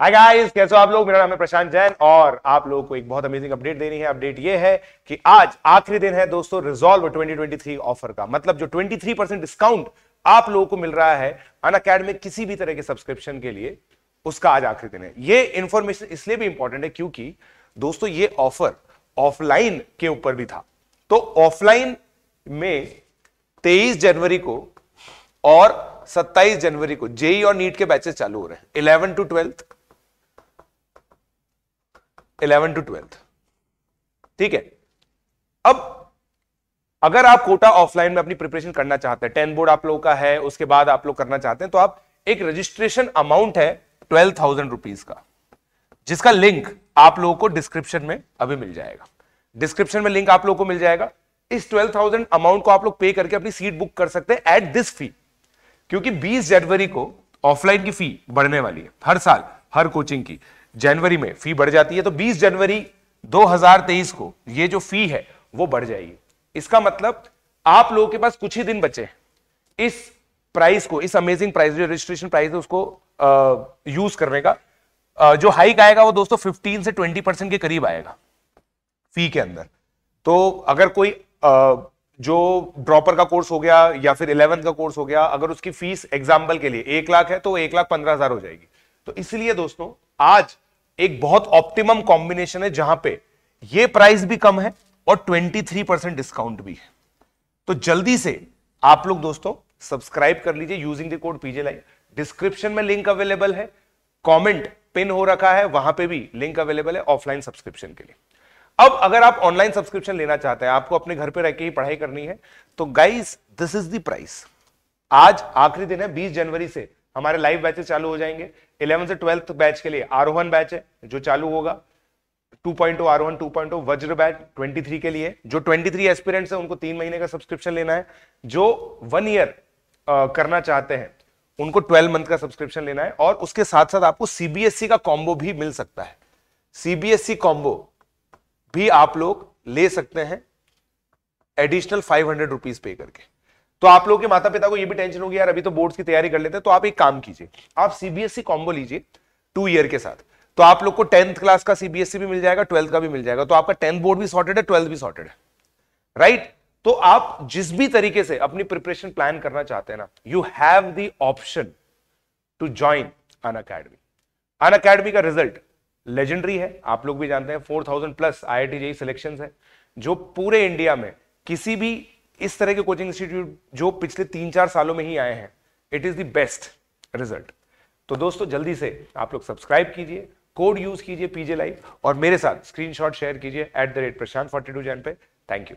hi guys कैसे हो आप लोग मेरा नाम है प्रशांत जैन और आप लोगों को एक बहुत अमेजिंग अपडेट देनी है अपडेट ये है कि आज आखिरी दिन है दोस्तों रिजॉल्व 2023 ऑफर का मतलब जो 23 परसेंट डिस्काउंट आप लोगों को मिल रहा है अन अकेडमी किसी भी तरह के सब्सक्रिप्शन के लिए उसका आज आखिरी दिन है ये इंफॉर्मेशन इसलिए भी इंपॉर्टेंट है क्योंकि दोस्तों ये ऑफर ऑफलाइन के ऊपर भी था तो ऑफलाइन में तेईस जनवरी को और 27 जनवरी को जेई e e और नीट के बैचेस चालू हो रहे हैं eleven to twelfth eleven to twelfth ठीक है अब अगर आप कोटा ऑफलाइन में अपनी प्रिपरेशन करना चाहते हैं टेन बोर्ड आप लोगों का है उसके बाद आप लोग करना चाहते हैं तो आप एक रजिस्ट्रेशन अमाउंट है ट्वेल्व थाउजेंड रुपीज का जिसका लिंक आप लोगों को डिस्क्रिप्शन में अभी मिल जाएगा डिस्क्रिप्शन में लिंक आप लोगों को मिल जाएगा इस ट्वेल्व थाउजेंड अमाउंट को आप लोग पे करके अपनी सीट बुक कर सकते हैं एट दिस फी क्योंकि बीस जनवरी को ऑफलाइन की फी बढ़ने वाली है हर साल हर कोचिंग की जनवरी में फी बढ़ जाती है तो 20 जनवरी 2023 को ये जो फी है वो बढ़ जाएगी इसका मतलब आप लोगों के पास कुछ ही दिन बचे हैं इस प्राइस को इस अमेजिंग प्राइस जो रजिस्ट्रेशन प्राइस है उसको यूज करने का आ, जो हाइक आएगा वो दोस्तों 15 से 20 परसेंट के करीब आएगा फी के अंदर तो अगर कोई आ, जो ड्रॉपर का कोर्स हो गया या फिर इलेवंथ का कोर्स हो गया अगर उसकी फीस एग्जाम्पल के लिए एक लाख है तो एक लाख पंद्रह हजार हो जाएगी तो इसलिए दोस्तों आज एक बहुत ऑप्टिमम कॉम्बिनेशन है जहां पे ये प्राइस भी कम है और 23 परसेंट डिस्काउंट भी है तो जल्दी से आप लोग दोस्तों सब्सक्राइब कर लीजिए using the code PJ live description में लिंक अवेलेबल है कमेंट पिन हो रखा है वहां पे भी लिंक अवेलेबल है ऑफलाइन सब्सक्रिप्शन के लिए अब अगर आप ऑनलाइन सब्सक्रिप्शन लेना चाहते हैं आपको अपने घर पर रहकर ही पढ़ाई करनी है तो guys this is the price आज आखिरी दिन है बीस जनवरी से हमारे लाइव बैचेस चालू हो जाएंगे इलेवन से ट्वेल्थ बैच के लिए आरोहन बैच है जो चालू होगा 2.0 आरोहन 2.0 वज्र बैच 23 के लिए जो 23 एस्पिरेंट्स हैं उनको तीन महीने का सब्सक्रिप्शन लेना है जो वन ईयर करना चाहते हैं उनको 12 मंथ का सब्सक्रिप्शन लेना है और उसके साथ साथ आपको सीबीएसई e का कॉम्बो भी मिल सकता है सीबीएसई कॉम्बो e भी आप लोग ले सकते हैं एडिशनल फाइव हंड्रेड रुपीज पे करके तो आप लोगों के माता पिता को ये भी टेंशन होगी यार अभी तो बोर्ड्स की तैयारी कर लेते हैं तो आप एक काम कीजिए आप सीबीएसई कॉम्बो e लीजिए टू ईयर के साथ तो आप लोग को टेंथ क्लास का सीबीएसई e भी मिल जाएगा ट्वेल्थ का भी मिल जाएगा तो आपका टेंथ बोर्ड भी सॉर्टेड है ट्वेल्थ भी सॉर्टेड है राइट तो आप जिस भी तरीके से अपनी प्रिपरेशन प्लान करना चाहते हैं ना you have the option to join Unacademy Unacademy का रिजल्ट लेजेंडरी है आप लोग भी जानते हैं thousand plus I I selection है जो पूरे इंडिया में किसी भी इस तरह के कोचिंग इंस्टीट्यूट जो पिछले तीन चार सालों में ही आए हैं it is the best result तो दोस्तों जल्दी से आप लोग सब्सक्राइब कीजिए कोड यूज कीजिए पीजे लाइव और मेरे साथ स्क्रीनशॉट शेयर कीजिए at the rate Prashant forty two Jain पे थैंक यू